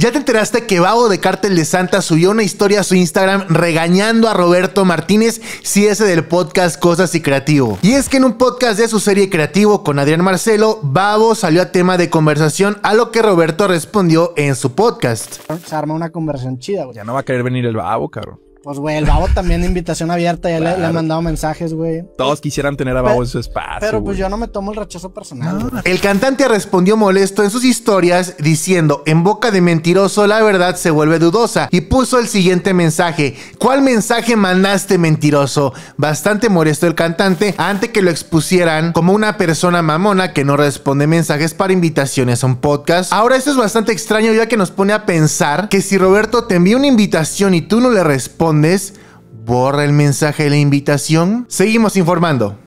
¿Ya te enteraste que Babo de Cártel de Santa subió una historia a su Instagram regañando a Roberto Martínez, si ese del podcast Cosas y Creativo? Y es que en un podcast de su serie Creativo con Adrián Marcelo, Babo salió a tema de conversación a lo que Roberto respondió en su podcast. Se arma una conversación chida, Ya no va a querer venir el Babo, cabrón. Pues, güey, el Babo también invitación abierta, ya le, ha mandado mensajes, güey. Todos quisieran tener a Babo en su espacio. Pero pues yo no me tomo el rechazo personal. El cantante respondió molesto en sus historias diciendo, en boca de mentiroso la verdad se vuelve dudosa y puso el siguiente mensaje. ¿Cuál mensaje mandaste mentiroso? Bastante molesto el cantante Antes que lo expusieran como una persona mamona que no responde mensajes para invitaciones a un podcast. Ahora esto es bastante extraño ya que nos pone a pensar que si Roberto te envía una invitación y tú no le respondes, borra el mensaje de la invitación. Seguimos informando.